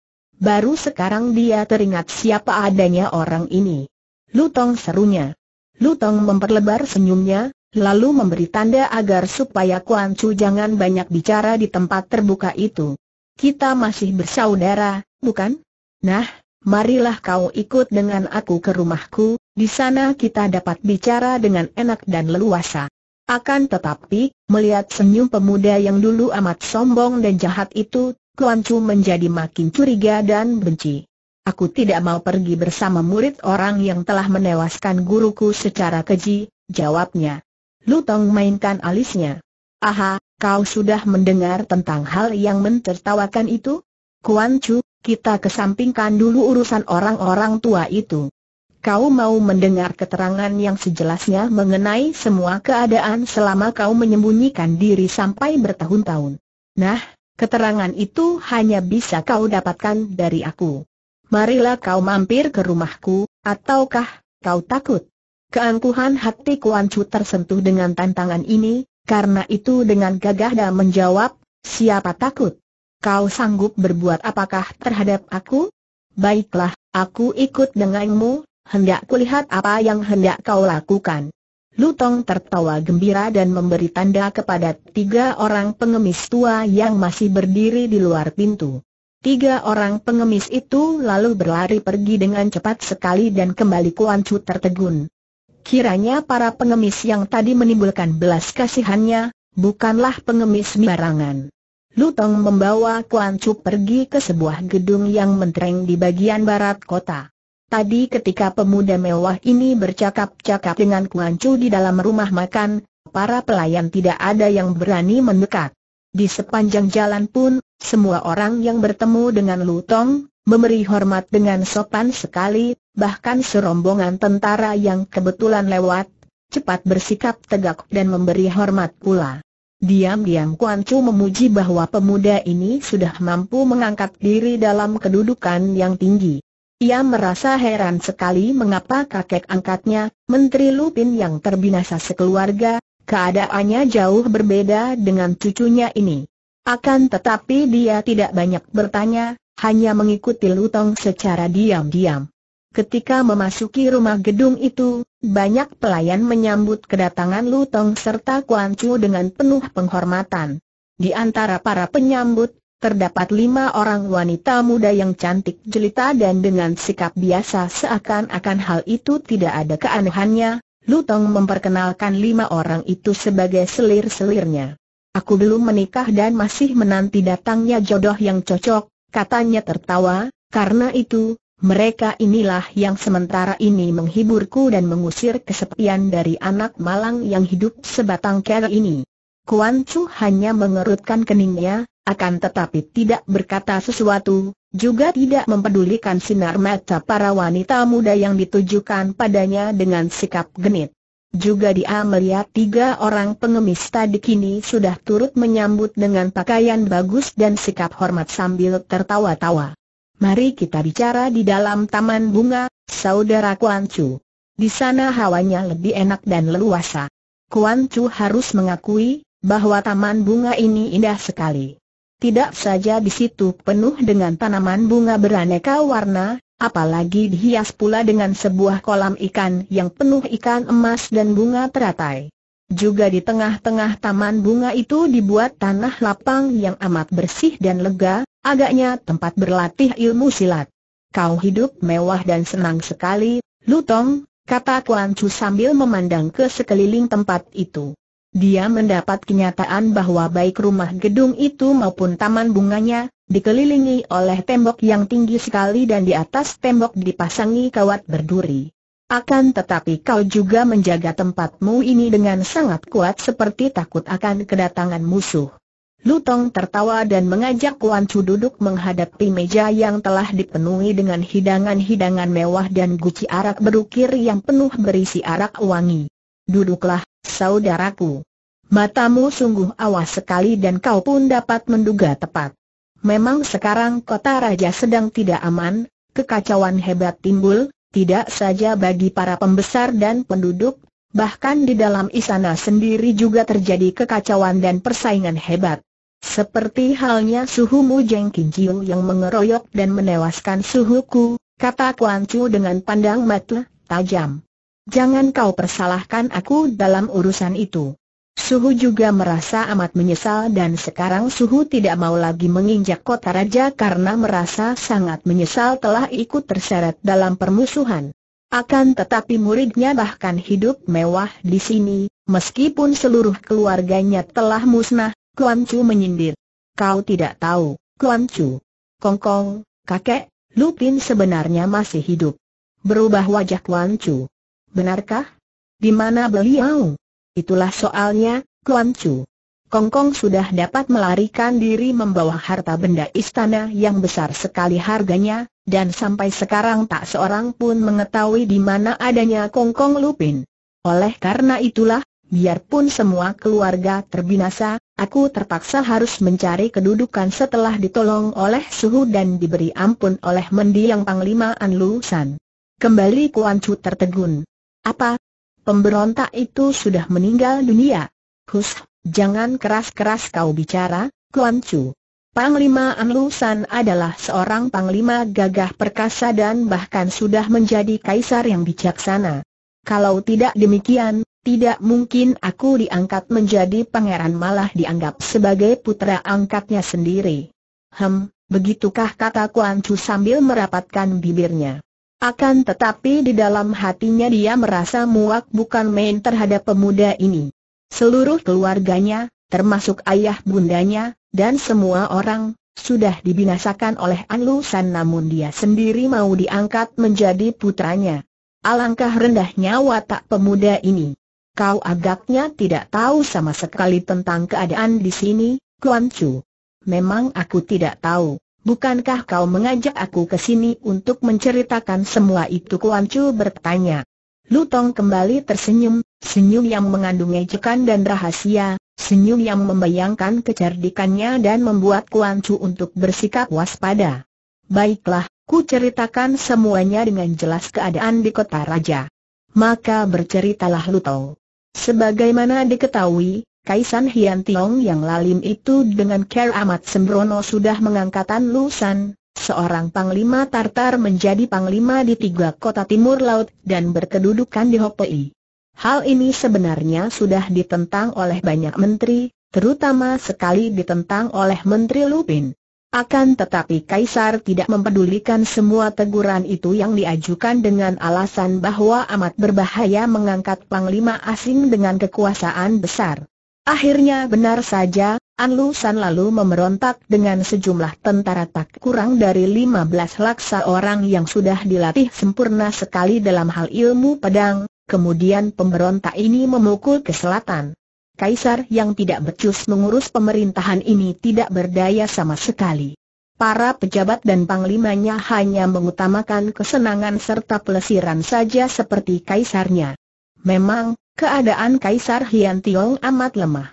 Baru sekarang dia teringat siapa adanya orang ini. Lutong serunya. Lutong memperlebar senyumnya, lalu memberi tanda agar supaya Kuan Chu jangan banyak bicara di tempat terbuka itu. Kita masih bersaudara, bukan? Nah, marilah kau ikut dengan aku ke rumahku, di sana kita dapat bicara dengan enak dan leluasa. Akan tetapi, melihat senyum pemuda yang dulu amat sombong dan jahat itu, Kuan Chu menjadi makin curiga dan benci. Aku tidak mau pergi bersama murid orang yang telah menewaskan guruku secara keji, jawabnya. Lutong mainkan alisnya. Aha, kau sudah mendengar tentang hal yang mentertawakan itu? Kuan Chu, kita kesampingkan dulu urusan orang-orang tua itu. Kau mau mendengar keterangan yang sejelasnya mengenai semua keadaan selama kau menyembunyikan diri sampai bertahun-tahun. Nah, Keterangan itu hanya bisa kau dapatkan dari aku. Marilah kau mampir ke rumahku, ataukah kau takut? Keangkuhan hati Kuan Chu tersentuh dengan tantangan ini, karena itu dengan gagah dan menjawab, siapa takut? Kau sanggup berbuat apakah terhadap aku? Baiklah, aku ikut denganmu, hendak kulihat apa yang hendak kau lakukan. Lutong tertawa gembira dan memberi tanda kepada tiga orang pengemis tua yang masih berdiri di luar pintu. Tiga orang pengemis itu lalu berlari pergi dengan cepat sekali dan kembali Kuan Chu tertegun. Kiranya para pengemis yang tadi menimbulkan belas kasihannya, bukanlah pengemis sembarangan. Lutong membawa Kuan Chu pergi ke sebuah gedung yang mentereng di bagian barat kota. Tadi ketika pemuda mewah ini bercakap-cakap dengan Kuan Chu di dalam rumah makan, para pelayan tidak ada yang berani mendekat. Di sepanjang jalan pun, semua orang yang bertemu dengan Lutong, memberi hormat dengan sopan sekali, bahkan serombongan tentara yang kebetulan lewat, cepat bersikap tegak dan memberi hormat pula. Diam-diam Kuan Chu memuji bahwa pemuda ini sudah mampu mengangkat diri dalam kedudukan yang tinggi. Ia merasa heran sekali mengapa kakek angkatnya, Menteri Lupin yang terbinasa sekeluarga, keadaannya jauh berbeda dengan cucunya ini. Akan tetapi dia tidak banyak bertanya, hanya mengikuti Lutong secara diam-diam. Ketika memasuki rumah gedung itu, banyak pelayan menyambut kedatangan Lutong serta Kuan Chu dengan penuh penghormatan. Di antara para penyambut, terdapat lima orang wanita muda yang cantik jelita dan dengan sikap biasa seakan-akan hal itu tidak ada keanehannya, Lutong memperkenalkan lima orang itu sebagai selir-selirnya. Aku belum menikah dan masih menanti datangnya jodoh yang cocok, katanya tertawa, karena itu, mereka inilah yang sementara ini menghiburku dan mengusir kesepian dari anak malang yang hidup sebatang kera ini. Kuan Chu hanya mengerutkan keningnya, akan tetapi tidak berkata sesuatu, juga tidak mempedulikan sinar mata para wanita muda yang ditujukan padanya dengan sikap genit. Juga dia melihat tiga orang pengemis tadi kini sudah turut menyambut dengan pakaian bagus dan sikap hormat sambil tertawa-tawa. Mari kita bicara di dalam taman bunga, saudara Kuan Chu. Di sana hawanya lebih enak dan leluasa. Kuan Chu harus mengakui bahwa taman bunga ini indah sekali. Tidak saja di situ penuh dengan tanaman bunga beraneka warna, apalagi dihias pula dengan sebuah kolam ikan yang penuh ikan emas dan bunga teratai. Juga di tengah-tengah taman bunga itu dibuat tanah lapang yang amat bersih dan lega, agaknya tempat berlatih ilmu silat. Kau hidup mewah dan senang sekali, Lutong, kata Kuan Chu sambil memandang ke sekeliling tempat itu. Dia mendapat kenyataan bahwa baik rumah gedung itu maupun taman bunganya, dikelilingi oleh tembok yang tinggi sekali dan di atas tembok dipasangi kawat berduri. Akan tetapi kau juga menjaga tempatmu ini dengan sangat kuat seperti takut akan kedatangan musuh. Lutong tertawa dan mengajak Kuan Chu duduk menghadapi meja yang telah dipenuhi dengan hidangan-hidangan mewah dan guci arak berukir yang penuh berisi arak wangi. Duduklah, saudaraku. Matamu sungguh awas sekali dan kau pun dapat menduga tepat. Memang sekarang kota raja sedang tidak aman, kekacauan hebat timbul, tidak saja bagi para pembesar dan penduduk, bahkan di dalam istana sendiri juga terjadi kekacauan dan persaingan hebat. Seperti halnya suhu Mu Jeng yang mengeroyok dan menewaskan suhuku, kata Kuan Chu dengan pandang mata tajam. Jangan kau persalahkan aku dalam urusan itu. Suhu juga merasa amat menyesal dan sekarang Suhu tidak mau lagi menginjak kota raja karena merasa sangat menyesal telah ikut terseret dalam permusuhan. Akan tetapi muridnya bahkan hidup mewah di sini, meskipun seluruh keluarganya telah musnah, Kuan Chu menyindir. Kau tidak tahu, Kuan Chu. Kongkong, kakek, Lupin sebenarnya masih hidup. Berubah wajah Kuan Chu. Benarkah? Di mana beliau? Itulah soalnya, Kuan Chu. Kongkong sudah dapat melarikan diri membawa harta benda istana yang besar sekali harganya, dan sampai sekarang tak seorang pun mengetahui di mana adanya Kongkong Lupin. Oleh karena itulah, biarpun semua keluarga terbinasa, aku terpaksa harus mencari kedudukan setelah ditolong oleh suhu dan diberi ampun oleh mendiang Panglima An Lusan. Kembali Kuan Chu tertegun. Apa? Pemberontak itu sudah meninggal dunia. Hus, jangan keras-keras kau bicara, Kuan Chu. Panglima Anlusan adalah seorang panglima gagah perkasa dan bahkan sudah menjadi kaisar yang bijaksana. Kalau tidak demikian, tidak mungkin aku diangkat menjadi pangeran malah dianggap sebagai putra angkatnya sendiri. Hem, begitukah kata Kuan Chu sambil merapatkan bibirnya. Akan tetapi di dalam hatinya dia merasa muak bukan main terhadap pemuda ini. Seluruh keluarganya, termasuk ayah bundanya, dan semua orang, sudah dibinasakan oleh Anlu San namun dia sendiri mau diangkat menjadi putranya. Alangkah rendahnya watak pemuda ini. Kau agaknya tidak tahu sama sekali tentang keadaan di sini, Kuan Chu. Memang aku tidak tahu. Bukankah kau mengajak aku ke sini untuk menceritakan semua itu Kuan Chu bertanya. Lutong kembali tersenyum, senyum yang mengandung ejekan dan rahasia, senyum yang membayangkan kecerdikannya dan membuat Kuan Chu untuk bersikap waspada. Baiklah, ku ceritakan semuanya dengan jelas keadaan di kota raja. Maka berceritalah Lutong. Sebagaimana diketahui, Kaisan Hian Tiong yang lalim itu dengan care amat sembrono sudah mengangkatan Lusan, seorang panglima Tartar menjadi panglima di tiga kota timur laut dan berkedudukan di Hopei. Hal ini sebenarnya sudah ditentang oleh banyak menteri, terutama sekali ditentang oleh Menteri Lupin. Akan tetapi Kaisar tidak mempedulikan semua teguran itu yang diajukan dengan alasan bahwa amat berbahaya mengangkat panglima asing dengan kekuasaan besar. Akhirnya benar saja, Anlu San lalu memberontak dengan sejumlah tentara tak kurang dari 15 laksa orang yang sudah dilatih sempurna sekali dalam hal ilmu pedang, kemudian pemberontak ini memukul ke selatan. Kaisar yang tidak becus mengurus pemerintahan ini tidak berdaya sama sekali. Para pejabat dan panglimanya hanya mengutamakan kesenangan serta pelesiran saja seperti kaisarnya. Memang, Keadaan Kaisar Hian Tiong amat lemah.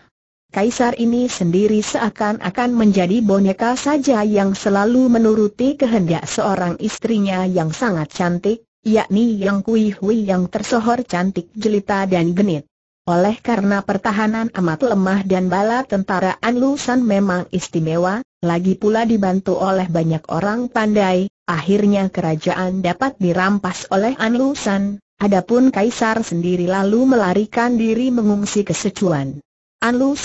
Kaisar ini sendiri seakan-akan menjadi boneka saja yang selalu menuruti kehendak seorang istrinya yang sangat cantik, yakni Yang Kui Hui yang tersohor cantik jelita dan genit. Oleh karena pertahanan amat lemah dan bala tentara An Anlusan memang istimewa, lagi pula dibantu oleh banyak orang pandai, akhirnya kerajaan dapat dirampas oleh An Anlusan, Adapun Kaisar sendiri lalu melarikan diri mengungsi ke Sichuan.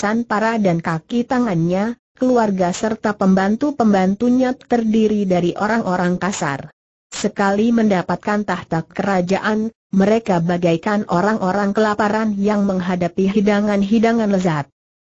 San para dan kaki tangannya, keluarga serta pembantu-pembantunya terdiri dari orang-orang kasar. Sekali mendapatkan tahta kerajaan, mereka bagaikan orang-orang kelaparan yang menghadapi hidangan-hidangan lezat.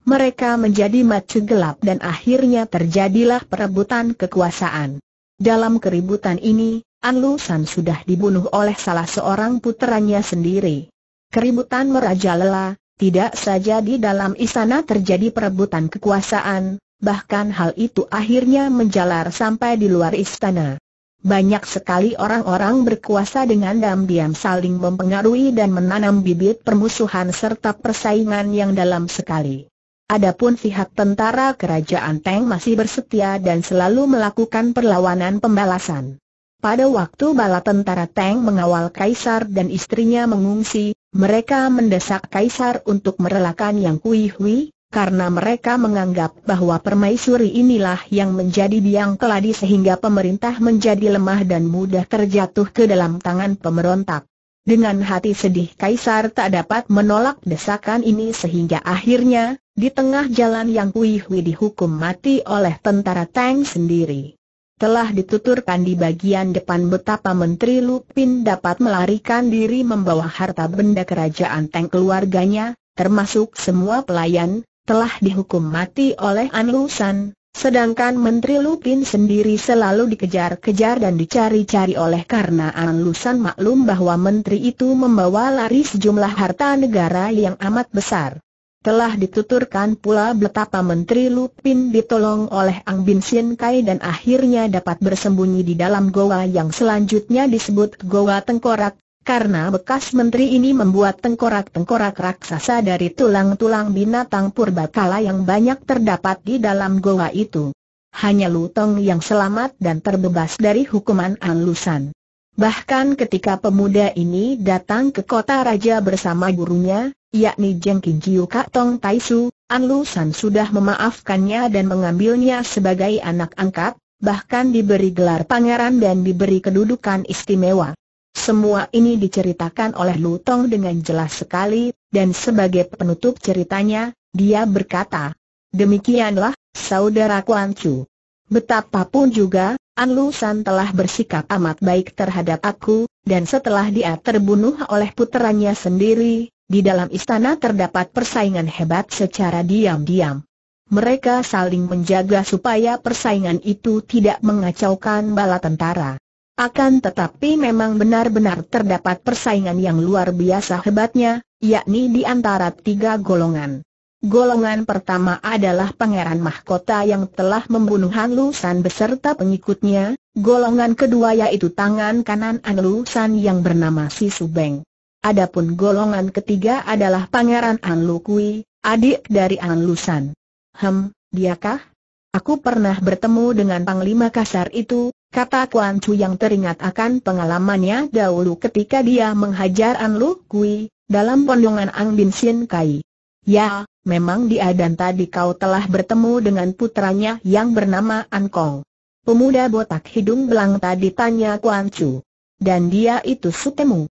Mereka menjadi macu gelap dan akhirnya terjadilah perebutan kekuasaan. Dalam keributan ini, Anlu San sudah dibunuh oleh salah seorang puteranya sendiri. Keributan merajalela, tidak saja di dalam istana terjadi perebutan kekuasaan, bahkan hal itu akhirnya menjalar sampai di luar istana. Banyak sekali orang-orang berkuasa dengan diam-diam saling mempengaruhi dan menanam bibit permusuhan serta persaingan yang dalam sekali. Adapun pihak tentara kerajaan Teng masih bersetia dan selalu melakukan perlawanan pembalasan. Pada waktu bala tentara Tang mengawal Kaisar dan istrinya mengungsi, mereka mendesak Kaisar untuk merelakan Yang Kui Hui, karena mereka menganggap bahwa permaisuri inilah yang menjadi biang keladi sehingga pemerintah menjadi lemah dan mudah terjatuh ke dalam tangan pemberontak. Dengan hati sedih Kaisar tak dapat menolak desakan ini sehingga akhirnya, di tengah jalan Yang Kui Hui dihukum mati oleh tentara Tang sendiri telah dituturkan di bagian depan betapa Menteri Lupin dapat melarikan diri membawa harta benda kerajaan Teng keluarganya, termasuk semua pelayan, telah dihukum mati oleh Lusan, sedangkan Menteri Lupin sendiri selalu dikejar-kejar dan dicari-cari oleh karena Lusan maklum bahwa Menteri itu membawa lari sejumlah harta negara yang amat besar. Telah dituturkan pula betapa Menteri Lupin ditolong oleh Ang Bin Sien Kai dan akhirnya dapat bersembunyi di dalam goa yang selanjutnya disebut Goa Tengkorak, karena bekas menteri ini membuat tengkorak-tengkorak raksasa dari tulang-tulang binatang purbakala yang banyak terdapat di dalam goa itu. Hanya Lutong yang selamat dan terbebas dari hukuman alusan. Bahkan ketika pemuda ini datang ke kota raja bersama gurunya, yakni Jengki Jiu Kak Tong Tai Su, An Lu San sudah memaafkannya dan mengambilnya sebagai anak angkat, bahkan diberi gelar pangeran dan diberi kedudukan istimewa. Semua ini diceritakan oleh Lu Tong dengan jelas sekali, dan sebagai penutup ceritanya, dia berkata, Demikianlah, Saudara Kuan Chu. Betapapun juga, An Lu San telah bersikap amat baik terhadap aku, dan setelah dia terbunuh oleh puteranya sendiri, di dalam istana terdapat persaingan hebat secara diam-diam. Mereka saling menjaga supaya persaingan itu tidak mengacaukan bala tentara. Akan tetapi memang benar-benar terdapat persaingan yang luar biasa hebatnya, yakni di antara tiga golongan. Golongan pertama adalah pangeran mahkota yang telah membunuh Han Lu San beserta pengikutnya, golongan kedua yaitu tangan kanan Han Lu San yang bernama Si Subeng. Adapun golongan ketiga adalah Pangeran An Lukui, adik dari An Lusan. Hem, diakah? Aku pernah bertemu dengan Panglima Kasar itu, kata Kuan Chu yang teringat akan pengalamannya dahulu ketika dia menghajar An Lukui, dalam pondongan Ang Bin Sin Kai. Ya, memang dia dan tadi kau telah bertemu dengan putranya yang bernama An Kong. Pemuda botak hidung belang tadi tanya Kuan Chu. Dan dia itu sutemu.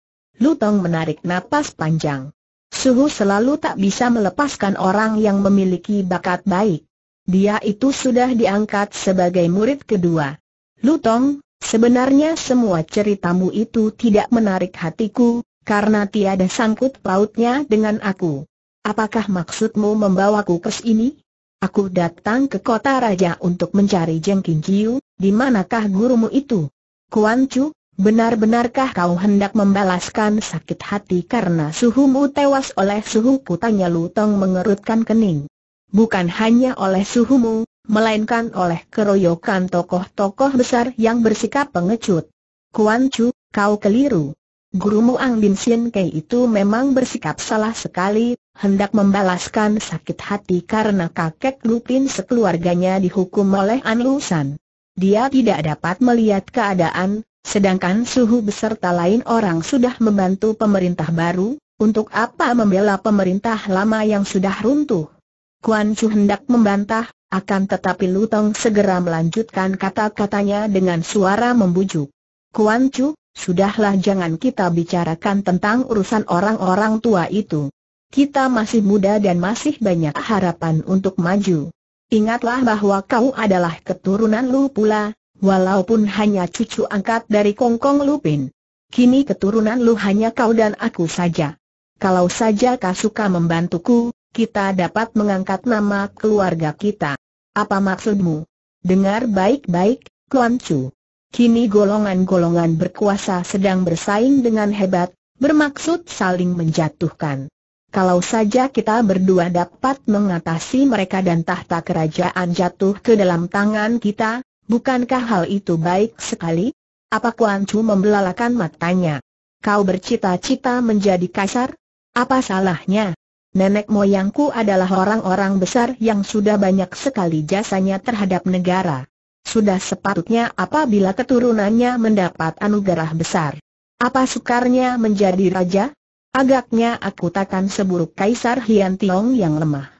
Lutong menarik napas panjang. Suhu selalu tak bisa melepaskan orang yang memiliki bakat baik. Dia itu sudah diangkat sebagai murid kedua. Lutong, sebenarnya semua ceritamu itu tidak menarik hatiku, karena tiada sangkut pautnya dengan aku. Apakah maksudmu membawaku ke sini? Aku datang ke kota raja untuk mencari Jeng Kin di manakah gurumu itu? Kuan Chu, Benar-benarkah kau hendak membalaskan sakit hati karena suhumu tewas oleh suhuku? Tanya Lutong mengerutkan kening. Bukan hanya oleh suhumu, melainkan oleh keroyokan tokoh-tokoh besar yang bersikap pengecut. Kuan Chu, kau keliru. Gurumu Ang Bin Sien Kei itu memang bersikap salah sekali, hendak membalaskan sakit hati karena kakek Lupin sekeluarganya dihukum oleh An Lusan. Dia tidak dapat melihat keadaan, Sedangkan suhu beserta lain orang sudah membantu pemerintah baru, untuk apa membela pemerintah lama yang sudah runtuh? Kuan Chu hendak membantah, akan tetapi Lutong segera melanjutkan kata-katanya dengan suara membujuk. Kuan Chu, sudahlah jangan kita bicarakan tentang urusan orang-orang tua itu. Kita masih muda dan masih banyak harapan untuk maju. Ingatlah bahwa kau adalah keturunan Lu pula, walaupun hanya cucu angkat dari Kongkong Lupin. Kini keturunan lu hanya kau dan aku saja. Kalau saja kau suka membantuku, kita dapat mengangkat nama keluarga kita. Apa maksudmu? Dengar baik-baik, Kuan Chu. Kini golongan-golongan berkuasa sedang bersaing dengan hebat, bermaksud saling menjatuhkan. Kalau saja kita berdua dapat mengatasi mereka dan tahta kerajaan jatuh ke dalam tangan kita, Bukankah hal itu baik sekali? Apa Kuan Chu membelalakan matanya? Kau bercita-cita menjadi kasar? Apa salahnya? Nenek moyangku adalah orang-orang besar yang sudah banyak sekali jasanya terhadap negara. Sudah sepatutnya apabila keturunannya mendapat anugerah besar. Apa sukarnya menjadi raja? Agaknya aku takkan seburuk Kaisar Hian Tiong yang lemah.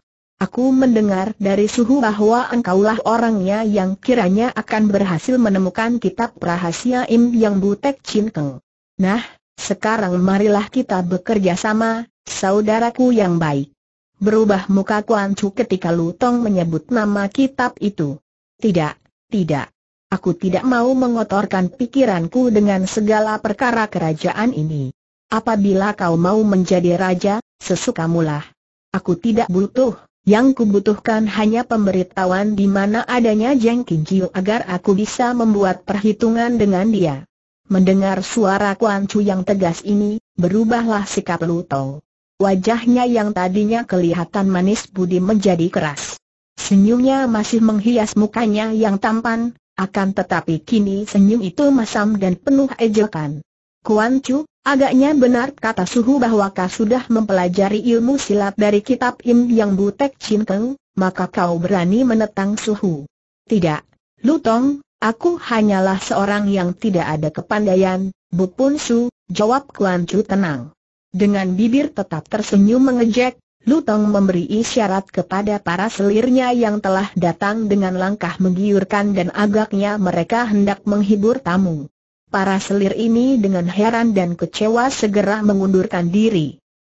Aku mendengar dari suhu bahwa engkaulah orangnya yang kiranya akan berhasil menemukan kitab rahasia Im Yang Butek Chin Keng. Nah, sekarang marilah kita bekerja sama, saudaraku yang baik. Berubah muka Kuan Chu ketika Lutong menyebut nama kitab itu. Tidak, tidak. Aku tidak mau mengotorkan pikiranku dengan segala perkara kerajaan ini. Apabila kau mau menjadi raja, sesukamulah. Aku tidak butuh yang kubutuhkan hanya pemberitahuan di mana adanya Jeng Kinciu agar aku bisa membuat perhitungan dengan dia. Mendengar suara Kuan Chu yang tegas ini, berubahlah sikap Lu Tau. Wajahnya yang tadinya kelihatan manis budi menjadi keras. Senyumnya masih menghias mukanya yang tampan, akan tetapi kini senyum itu masam dan penuh ejekan. Kuan Chu, agaknya benar kata Suhu bahwa kau sudah mempelajari ilmu silat dari kitab Im Yang Butek Chin Keng, maka kau berani menetang Suhu. Tidak, Lutong, aku hanyalah seorang yang tidak ada kepandaian, Bu Pun Su, jawab Kuan Chu tenang. Dengan bibir tetap tersenyum mengejek, Lutong memberi isyarat kepada para selirnya yang telah datang dengan langkah menggiurkan dan agaknya mereka hendak menghibur tamu. Para selir ini dengan heran dan kecewa segera mengundurkan diri.